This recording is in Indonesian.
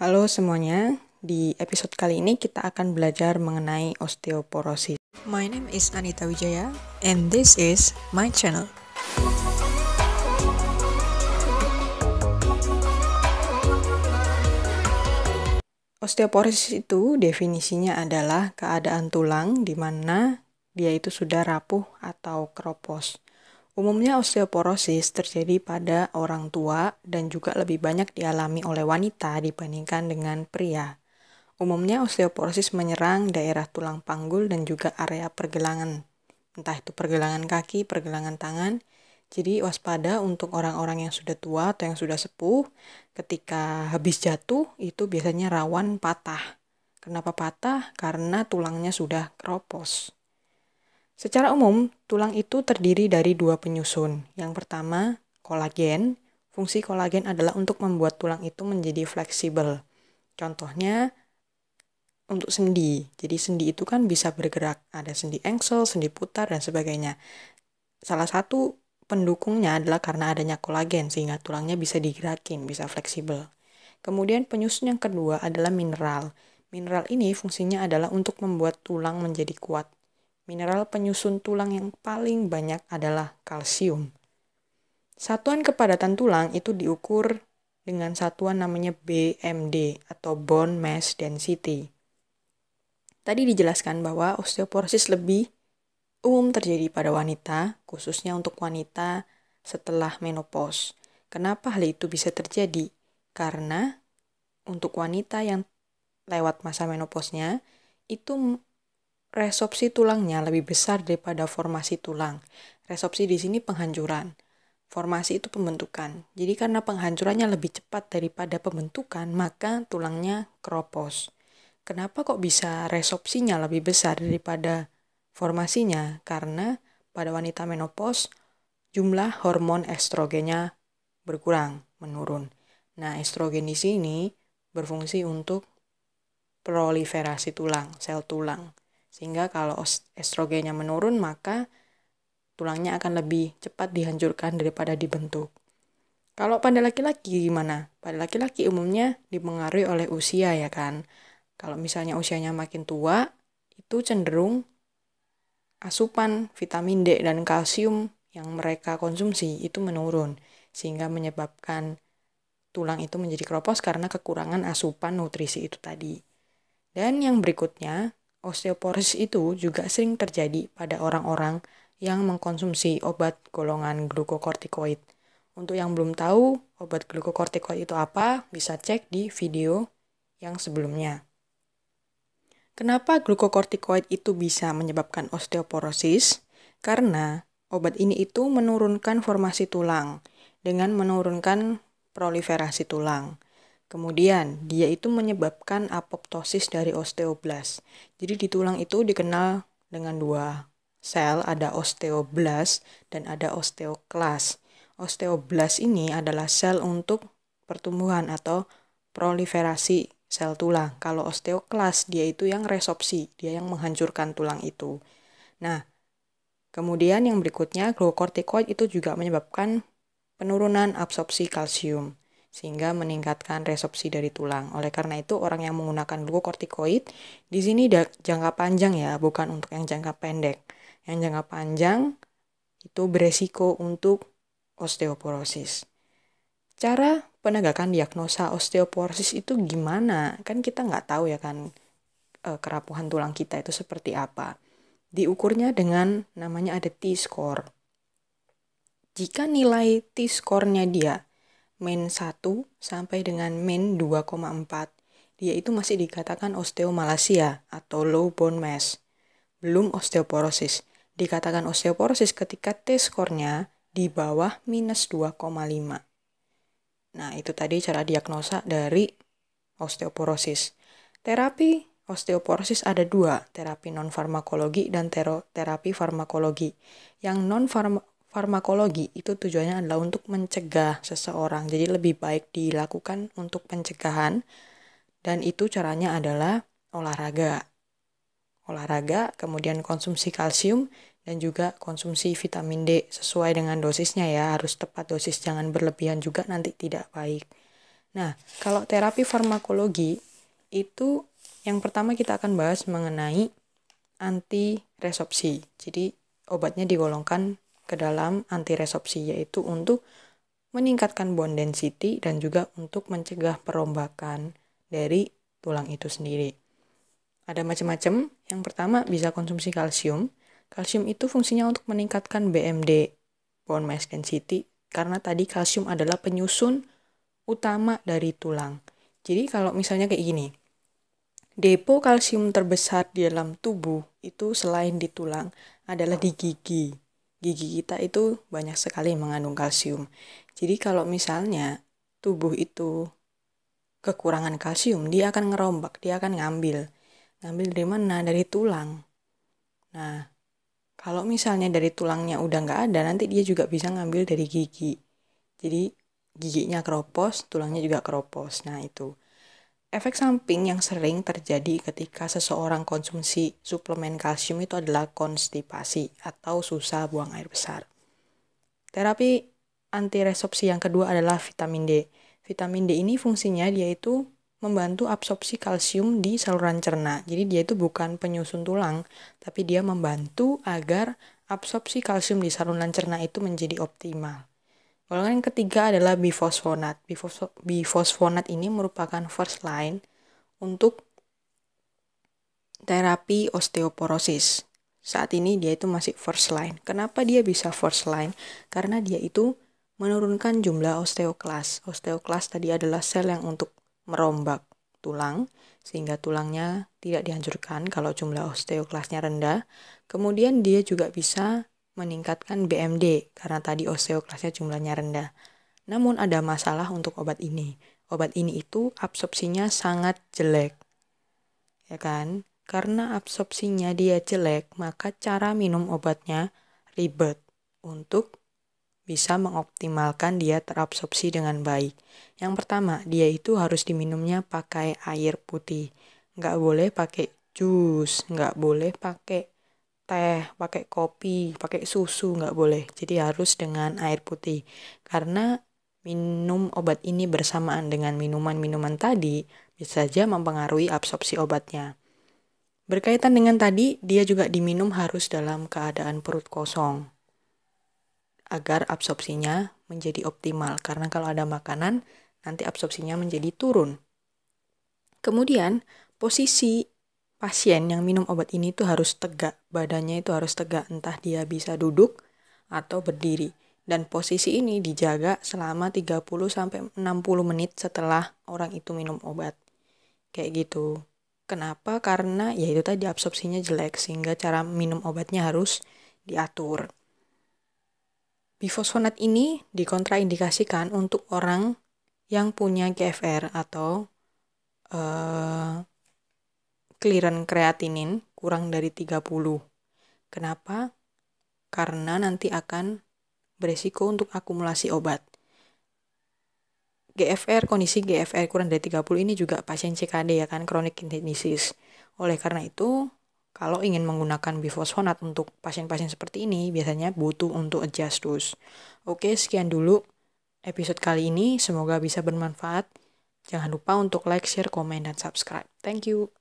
Halo semuanya, di episode kali ini kita akan belajar mengenai osteoporosis. My name is Anita Wijaya and this is my channel. Osteoporosis itu definisinya adalah keadaan tulang di mana dia itu sudah rapuh atau keropos. Umumnya osteoporosis terjadi pada orang tua dan juga lebih banyak dialami oleh wanita dibandingkan dengan pria. Umumnya osteoporosis menyerang daerah tulang panggul dan juga area pergelangan. Entah itu pergelangan kaki, pergelangan tangan. Jadi waspada untuk orang-orang yang sudah tua atau yang sudah sepuh ketika habis jatuh itu biasanya rawan patah. Kenapa patah? Karena tulangnya sudah keropos. Secara umum, tulang itu terdiri dari dua penyusun. Yang pertama, kolagen. Fungsi kolagen adalah untuk membuat tulang itu menjadi fleksibel. Contohnya, untuk sendi. Jadi sendi itu kan bisa bergerak. Ada sendi engsel, sendi putar, dan sebagainya. Salah satu pendukungnya adalah karena adanya kolagen, sehingga tulangnya bisa digerakin, bisa fleksibel. Kemudian penyusun yang kedua adalah mineral. Mineral ini fungsinya adalah untuk membuat tulang menjadi kuat Mineral penyusun tulang yang paling banyak adalah kalsium. Satuan kepadatan tulang itu diukur dengan satuan namanya BMD atau bone mass density. Tadi dijelaskan bahwa osteoporosis lebih umum terjadi pada wanita, khususnya untuk wanita setelah menopause. Kenapa hal itu bisa terjadi? Karena untuk wanita yang lewat masa menopause-nya itu Resopsi tulangnya lebih besar daripada formasi tulang. Resopsi di sini penghancuran. Formasi itu pembentukan. Jadi karena penghancurannya lebih cepat daripada pembentukan, maka tulangnya kropos. Kenapa kok bisa resopsinya lebih besar daripada formasinya? Karena pada wanita menopause jumlah hormon estrogennya berkurang, menurun. Nah, estrogen di sini berfungsi untuk proliferasi tulang, sel tulang. Sehingga kalau estrogennya menurun maka tulangnya akan lebih cepat dihancurkan daripada dibentuk. Kalau pada laki-laki gimana? Pada laki-laki umumnya dipengaruhi oleh usia ya kan. Kalau misalnya usianya makin tua, itu cenderung asupan vitamin D dan kalsium yang mereka konsumsi itu menurun sehingga menyebabkan tulang itu menjadi keropos karena kekurangan asupan nutrisi itu tadi. Dan yang berikutnya, Osteoporosis itu juga sering terjadi pada orang-orang yang mengkonsumsi obat golongan glukokortikoid. Untuk yang belum tahu obat glukokortikoid itu apa, bisa cek di video yang sebelumnya. Kenapa glukokortikoid itu bisa menyebabkan osteoporosis? Karena obat ini itu menurunkan formasi tulang dengan menurunkan proliferasi tulang. Kemudian, dia itu menyebabkan apoptosis dari osteoblas. Jadi di tulang itu dikenal dengan dua sel, ada osteoblas dan ada osteoklas. Osteoblas ini adalah sel untuk pertumbuhan atau proliferasi sel tulang. Kalau osteoklas, dia itu yang resopsi, dia yang menghancurkan tulang itu. Nah, kemudian yang berikutnya, glukokortikoid itu juga menyebabkan penurunan absorpsi kalsium sehingga meningkatkan resorpsi dari tulang. Oleh karena itu, orang yang menggunakan glukokortikoid di sini jangka panjang ya, bukan untuk yang jangka pendek. Yang jangka panjang itu beresiko untuk osteoporosis. Cara penegakan diagnosa osteoporosis itu gimana? Kan kita nggak tahu ya kan eh, kerapuhan tulang kita itu seperti apa. Diukurnya dengan namanya ada T-score. Jika nilai t nya dia min 1 sampai dengan min 2,4. Dia itu masih dikatakan osteomalasia atau low bone mass, belum osteoporosis. Dikatakan osteoporosis ketika T-skornya di bawah minus 2,5. Nah, itu tadi cara diagnosa dari osteoporosis. Terapi osteoporosis ada dua, terapi non-farmakologi dan terapi farmakologi. Yang non farmakologi itu tujuannya adalah untuk mencegah seseorang. Jadi lebih baik dilakukan untuk pencegahan dan itu caranya adalah olahraga. Olahraga, kemudian konsumsi kalsium dan juga konsumsi vitamin D sesuai dengan dosisnya ya, harus tepat dosis jangan berlebihan juga nanti tidak baik. Nah, kalau terapi farmakologi itu yang pertama kita akan bahas mengenai anti resopsi. Jadi obatnya digolongkan ke dalam antiresopsi yaitu untuk meningkatkan bone density dan juga untuk mencegah perombakan dari tulang itu sendiri. Ada macam-macam. Yang pertama bisa konsumsi kalsium. Kalsium itu fungsinya untuk meningkatkan BMD, bone mass density, karena tadi kalsium adalah penyusun utama dari tulang. Jadi kalau misalnya kayak gini, depo kalsium terbesar di dalam tubuh itu selain di tulang adalah di gigi gigi kita itu banyak sekali mengandung kalsium. Jadi kalau misalnya tubuh itu kekurangan kalsium, dia akan ngerombak, dia akan ngambil. Ngambil dari mana? Dari tulang. Nah, kalau misalnya dari tulangnya udah nggak ada, nanti dia juga bisa ngambil dari gigi. Jadi giginya keropos, tulangnya juga keropos. Nah itu. Efek samping yang sering terjadi ketika seseorang konsumsi suplemen kalsium itu adalah konstipasi atau susah buang air besar. Terapi antiresopsi yang kedua adalah vitamin D. Vitamin D ini fungsinya yaitu membantu absorpsi kalsium di saluran cerna. Jadi dia itu bukan penyusun tulang, tapi dia membantu agar absorpsi kalsium di saluran cerna itu menjadi optimal. Golongan yang ketiga adalah bifosfonat. Bifosfonat ini merupakan first line untuk terapi osteoporosis. Saat ini dia itu masih first line. Kenapa dia bisa first line? Karena dia itu menurunkan jumlah osteoklas. Osteoklas tadi adalah sel yang untuk merombak tulang sehingga tulangnya tidak dihancurkan kalau jumlah osteoklasnya rendah. Kemudian dia juga bisa meningkatkan BMD karena tadi osteoklasnya jumlahnya rendah. Namun ada masalah untuk obat ini. Obat ini itu absorpsinya sangat jelek. Ya kan? Karena absorpsinya dia jelek, maka cara minum obatnya ribet untuk bisa mengoptimalkan dia terabsorpsi dengan baik. Yang pertama, dia itu harus diminumnya pakai air putih. Nggak boleh pakai jus, nggak boleh pakai teh, pakai kopi, pakai susu nggak boleh. Jadi harus dengan air putih. Karena minum obat ini bersamaan dengan minuman-minuman tadi bisa saja mempengaruhi absorpsi obatnya. Berkaitan dengan tadi, dia juga diminum harus dalam keadaan perut kosong agar absorpsinya menjadi optimal karena kalau ada makanan nanti absorpsinya menjadi turun. Kemudian, posisi pasien yang minum obat ini tuh harus tegak, badannya itu harus tegak, entah dia bisa duduk atau berdiri. Dan posisi ini dijaga selama 30 60 menit setelah orang itu minum obat. Kayak gitu. Kenapa? Karena ya itu tadi absorpsinya jelek sehingga cara minum obatnya harus diatur. Bifosfonat ini dikontraindikasikan untuk orang yang punya GFR atau uh, clearan kreatinin kurang dari 30. Kenapa? Karena nanti akan beresiko untuk akumulasi obat. GFR, kondisi GFR kurang dari 30 ini juga pasien CKD ya kan, chronic kidney disease. Oleh karena itu, kalau ingin menggunakan bifosfonat untuk pasien-pasien seperti ini, biasanya butuh untuk adjust dose. Oke, sekian dulu episode kali ini. Semoga bisa bermanfaat. Jangan lupa untuk like, share, komen, dan subscribe. Thank you.